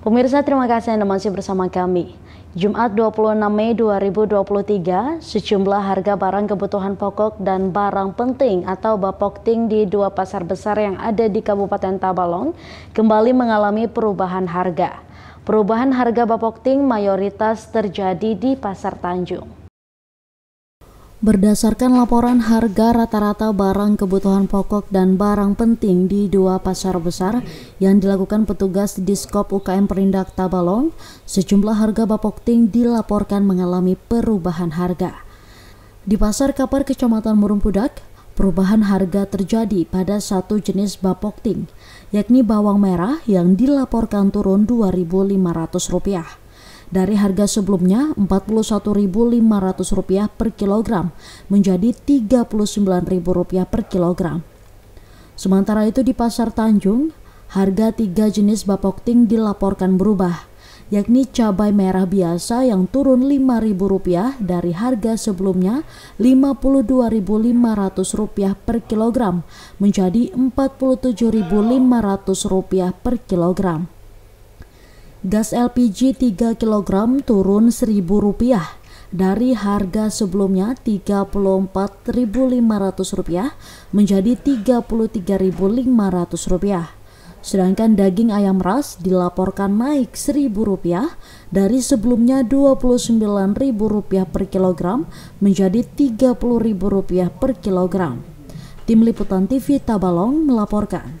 Pemirsa terima kasih Anda masih bersama kami. Jumat 26 Mei 2023, sejumlah harga barang kebutuhan pokok dan barang penting atau Bapokting di dua pasar besar yang ada di Kabupaten Tabalong kembali mengalami perubahan harga. Perubahan harga Bapokting mayoritas terjadi di Pasar Tanjung. Berdasarkan laporan harga rata-rata barang kebutuhan pokok dan barang penting di dua pasar besar yang dilakukan petugas Diskop UKM Perindak Tabalong, sejumlah harga Bapokting dilaporkan mengalami perubahan harga. Di pasar Kapar Kecamatan Murumpudak, perubahan harga terjadi pada satu jenis Bapokting, yakni bawang merah yang dilaporkan turun Rp2.500 dari harga sebelumnya Rp41.500 per kilogram menjadi Rp39.000 per kilogram. Sementara itu di Pasar Tanjung, harga tiga jenis bapokting dilaporkan berubah, yakni cabai merah biasa yang turun Rp5.000 dari harga sebelumnya Rp52.500 per kilogram menjadi Rp47.500 per kilogram. Gas LPG 3 kg turun Rp1.000 dari harga sebelumnya Rp34.500 menjadi Rp33.500. Sedangkan daging ayam ras dilaporkan naik Rp1.000 dari sebelumnya Rp29.000 per kilogram menjadi Rp30.000 per kilogram. Tim Liputan TV Tabalong melaporkan.